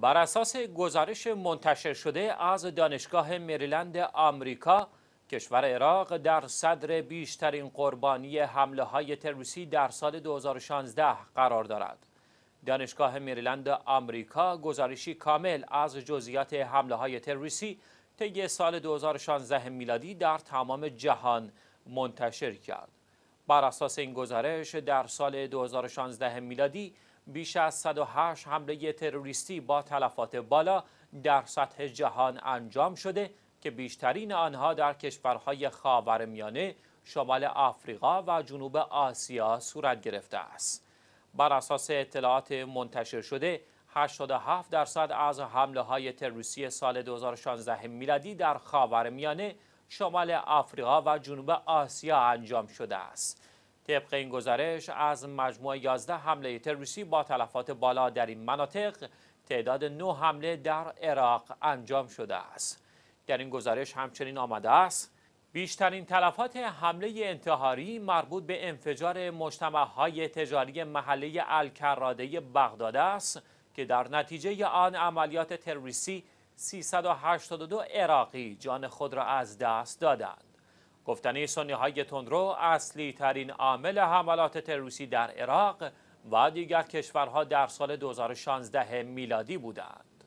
بر اساس گزارش منتشر شده از دانشگاه مریلند آمریکا کشور عراق در صدر بیشترین قربانی حمله های تروریستی در سال 2016 قرار دارد. دانشگاه مریلند آمریکا گزارشی کامل از جزئیات حمله های تروریستی طی سال 2016 میلادی در تمام جهان منتشر کرد. بر اساس این گزارش در سال 2016 میلادی بیش از 108 حمله تروریستی با تلفات بالا در سطح جهان انجام شده که بیشترین آنها در کشورهای خاورمیانه، شمال آفریقا و جنوب آسیا صورت گرفته است. بر اساس اطلاعات منتشر شده 87 درصد از حمله های تروریستی سال 2016 میلادی در خاورمیانه شمال آفریقا و جنوب آسیا انجام شده است. طبق این گزارش از مجموع 11 حمله تروریستی با تلفات بالا در این مناطق تعداد 9 حمله در عراق انجام شده است در این گزارش همچنین آمده است بیشترین تلفات حمله انتحاری مربوط به انفجار های تجاری محله الکراده بغداد است که در نتیجه آن عملیات تروریستی 382 عراقی جان خود را از دست دادند. گفتنی سنی های تندرو اصلی ترین عامل حملات تروریستی در عراق و دیگر کشورها در سال 2016 میلادی بودند.